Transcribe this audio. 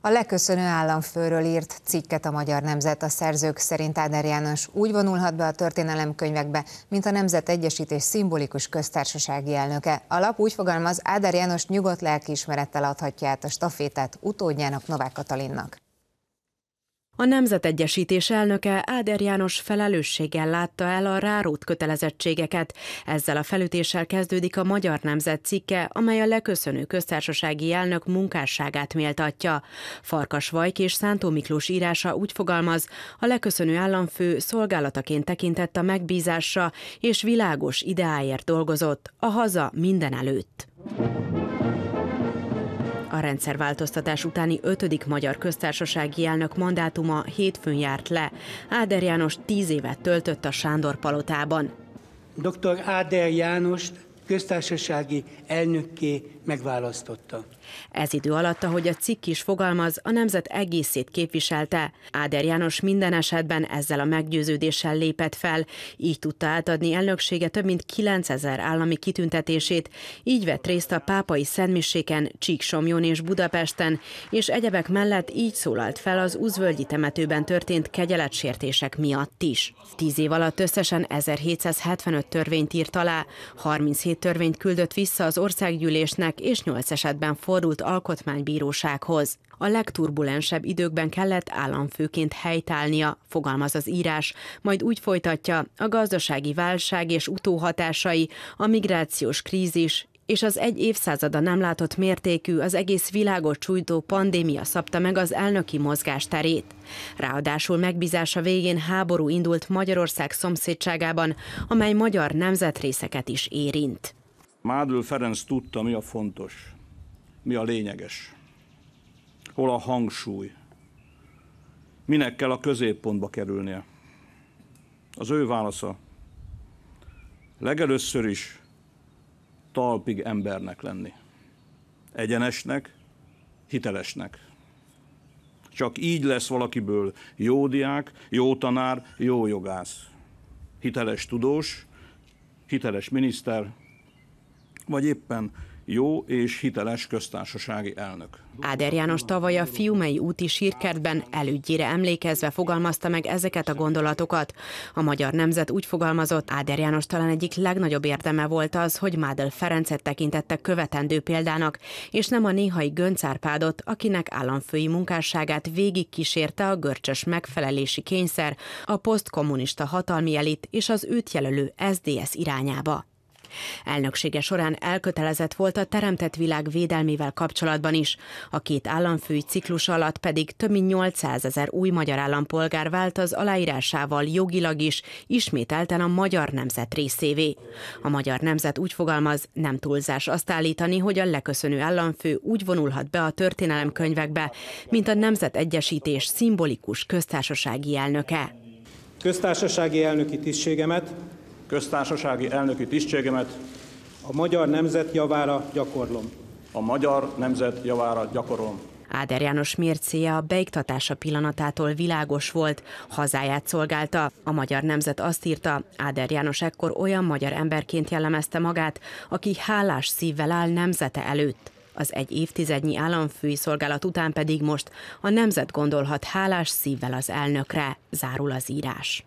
A leköszönő államfőről írt cikket a Magyar Nemzet a szerzők szerint Áder János úgy vonulhat be a történelemkönyvekbe, mint a Nemzet Egyesítés szimbolikus köztársasági elnöke. A lap úgy fogalmaz, Áder János nyugodt lelkiismerettel adhatja át a stafétát utódjának Novák Katalinnak. A Nemzetegyesítés elnöke Áder János felelősséggel látta el a rárót kötelezettségeket. Ezzel a felütéssel kezdődik a Magyar Nemzet cikke, amely a leköszönő köztársasági elnök munkásságát méltatja. Farkas Vajk és Szántó Miklós írása úgy fogalmaz, a leköszönő államfő szolgálataként tekintett a megbízásra és világos ideáért dolgozott, a haza minden előtt. A rendszerváltoztatás utáni 5. Magyar Köztársasági elnök mandátuma hétfőn járt le. Áder János 10 évet töltött a Sándor palotában. Dr. Áder Jánost köztársasági elnökké megválasztotta. Ez idő alatt, ahogy a cikk is fogalmaz, a nemzet egészét képviselte. Áder János minden esetben ezzel a meggyőződéssel lépett fel, így tudta átadni elnöksége több mint 9000 állami kitüntetését, így vett részt a pápai szentmiséken, Csíksomjon és Budapesten, és egyebek mellett így szólalt fel az Uzvölgyi temetőben történt kegyeletsértések miatt is. Tíz év alatt összesen 1775 törvényt írt alá, 37 törvényt küldött vissza az országgyűlésnek, törvénynek, és 8 esetben fordult alkotmánybírósághoz. A legturbulensebb időkben kellett államfőként helytálnia, fogalmaz az írás, majd úgy folytatja, a gazdasági válság és utóhatásai, a migrációs krízis és az egy évszázada nem látott mértékű, az egész világot csújtó pandémia szabta meg az elnöki mozgásterét. Ráadásul megbízása végén háború indult Magyarország szomszédságában, amely magyar nemzetrészeket is érint. Mádül Ferenc tudta, mi a fontos, mi a lényeges, hol a hangsúly, minek kell a középpontba kerülnie. Az ő válasza legelőször is talpig embernek lenni. Egyenesnek, hitelesnek. Csak így lesz valakiből jó diák, jó tanár, jó jogász. Hiteles tudós, hiteles miniszter, vagy éppen jó és hiteles köztársasági elnök. Áder János tavaly a Fiumei úti sírkertben elügyére emlékezve fogalmazta meg ezeket a gondolatokat. A magyar nemzet úgy fogalmazott, Áder János talán egyik legnagyobb érdeme volt az, hogy Mádel Ferencet tekintette követendő példának, és nem a néhai Göncárpádot, akinek államfői munkásságát végig kísérte a görcsös megfelelési kényszer, a posztkommunista hatalmi elit és az őt jelölő SDS irányába. Elnöksége során elkötelezett volt a teremtett világ védelmével kapcsolatban is, a két államfői ciklus alatt pedig több mint 800 ezer új magyar állampolgár vált az aláírásával jogilag is ismételten a magyar nemzet részévé. A magyar nemzet úgy fogalmaz, nem túlzás azt állítani, hogy a leköszönő államfő úgy vonulhat be a történelemkönyvekbe, mint a Nemzet Egyesítés szimbolikus köztársasági elnöke. Köztársasági elnöki tisztségemet köztársasági elnöki tisztségemet a magyar nemzet javára gyakorlom. A magyar nemzet javára gyakorlom. Áder János mércéje a beiktatása pillanatától világos volt, hazáját szolgálta. A magyar nemzet azt írta, Áder János ekkor olyan magyar emberként jellemezte magát, aki hálás szívvel áll nemzete előtt. Az egy évtizednyi államfői szolgálat után pedig most a nemzet gondolhat hálás szívvel az elnökre, zárul az írás.